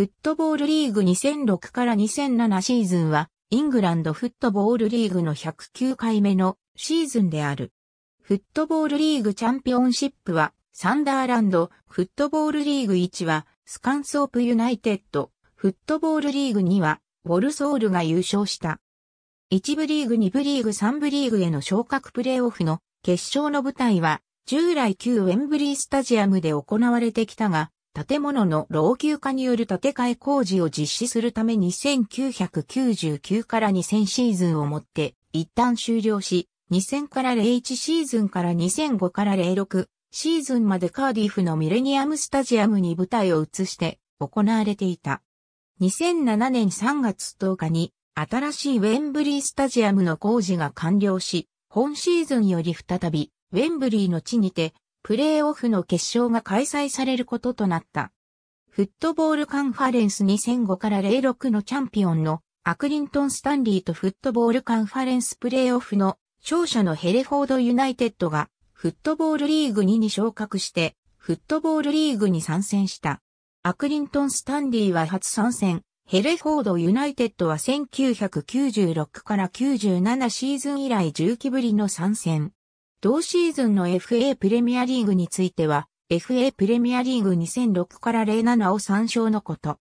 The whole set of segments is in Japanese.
フットボールリーグ2006から2007シーズンは、イングランドフットボールリーグの109回目のシーズンである。フットボールリーグチャンピオンシップは、サンダーランド、フットボールリーグ1は、スカンソープユナイテッド、フットボールリーグ2は、ウォルソールが優勝した。1部リーグ2部リーグ3部リーグへの昇格プレーオフの決勝の舞台は、従来旧ウェンブリースタジアムで行われてきたが、建物の老朽化による建て替え工事を実施するために1999から2000シーズンをもって一旦終了し、2000から01シーズンから2005から06シーズンまでカーディフのミレニアムスタジアムに舞台を移して行われていた。2007年3月10日に新しいウェンブリースタジアムの工事が完了し、本シーズンより再びウェンブリーの地にてプレーオフの決勝が開催されることとなった。フットボールカンファレンス2005から06のチャンピオンのアクリントン・スタンリーとフットボールカンファレンスプレーオフの勝者のヘレフォード・ユナイテッドがフットボールリーグ2に昇格してフットボールリーグに参戦した。アクリントン・スタンリーは初参戦。ヘレフォード・ユナイテッドは1996から97シーズン以来10期ぶりの参戦。同シーズンの FA プレミアリーグについては、FA プレミアリーグ2006から07を参照のこと。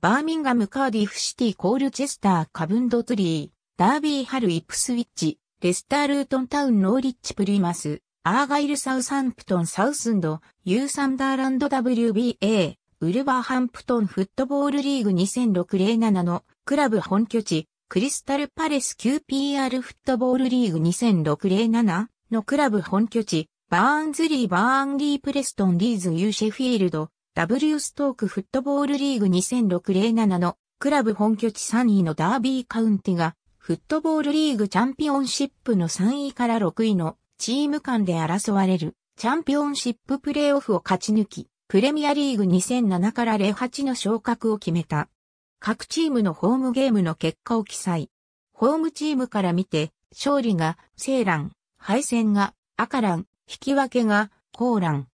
バーミンガムカーディフシティコールチェスターカブンドツリー、ダービーハルイップスウィッチ、レスタールートンタウンノーリッチプリマス、アーガイルサウサンプトンサウスンド、ユーサンダーランド WBA、ウルバーハンプトンフットボールリーグ2006-07のクラブ本拠地、クリスタルパレス QPR フットボールリーグ2006-07のクラブ本拠地、バーンズリー・バーンリー・プレストン・リーズ・ユー・シェフィールド、W ストークフットボールリーグ2006-07のクラブ本拠地3位のダービーカウンティが、フットボールリーグチャンピオンシップの3位から6位のチーム間で争われるチャンピオンシッププレーオフを勝ち抜き、プレミアリーグ2007から08の昇格を決めた。各チームのホームゲームの結果を記載。ホームチームから見て、勝利がセーラン、敗戦が赤ン、引き分けがコーラン。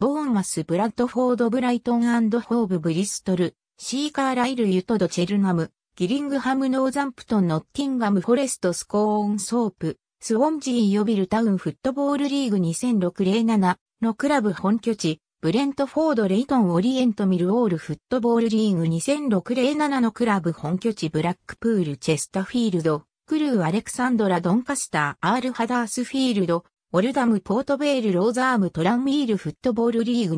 ボーンマス、ブラッドフォード、ブライトンホーブ、ブリストル、シーカーライル、ユトド、チェルナム、ギリングハム、ノーザンプトン、ノッティンガム、フォレスト、スコーン、ソープ、スウォンジー、ヨビルタウン、フットボールリーグ2006-07のクラブ本拠地、ブレントフォード・レイトン・オリエント・ミルオール・フットボールリーグ2006-07のクラブ本拠地ブラックプール・チェスタフィールド、クルー・アレクサンドラ・ドンカスター・アール・ハダースフィールド、オルダム・ポートベール・ローザーム・トランミール・フットボールリーグ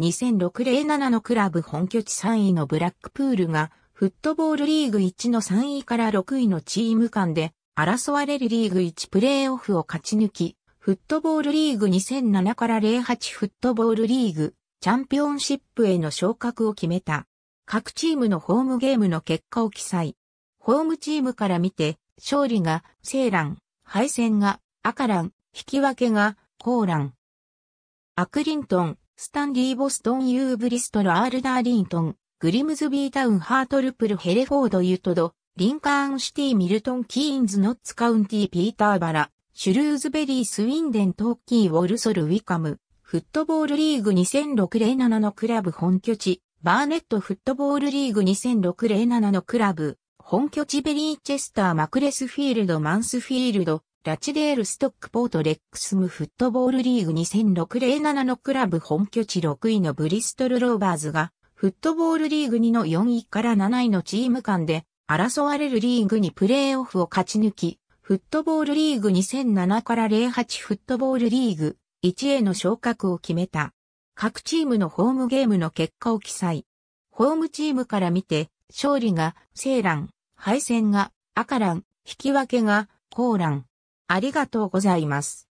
2006-07のクラブ本拠地3位のブラックプールが、フットボールリーグ1の3位から6位のチーム間で、争われるリーグ1プレーオフを勝ち抜き、フットボールリーグ2007から08フットボールリーグチャンピオンシップへの昇格を決めた。各チームのホームゲームの結果を記載。ホームチームから見て、勝利が、セーラン、敗戦が、赤ン、引き分けが、コーラン。アクリントン、スタンリー・ボストン・ユー・ブリストル・アールダーリントン、グリムズビー・タウン・ハートルプル・ヘレフォード・ユトド、リンカーン・シティ・ミルトン・キーンズ・ノッツ・カウンティ・ピーター・バラ、シュルーズベリー・スウィンデン・トーキー・ウォルソル・ウィカム、フットボールリーグ2006-07のクラブ本拠地、バーネットフットボールリーグ2006-07のクラブ、本拠地ベリーチェスターマクレスフィールドマンスフィールド、ラチデールストックポートレックスムフットボールリーグ2006-07のクラブ本拠地6位のブリストルローバーズが、フットボールリーグ2の4位から7位のチーム間で、争われるリーグにプレーオフを勝ち抜き、フットボールリーグ2007から08フットボールリーグ1への昇格を決めた。各チームのホームゲームの結果を記載。ホームチームから見て、勝利が、青蘭、敗戦が、赤蘭、引き分けが、紅蘭。ありがとうございます。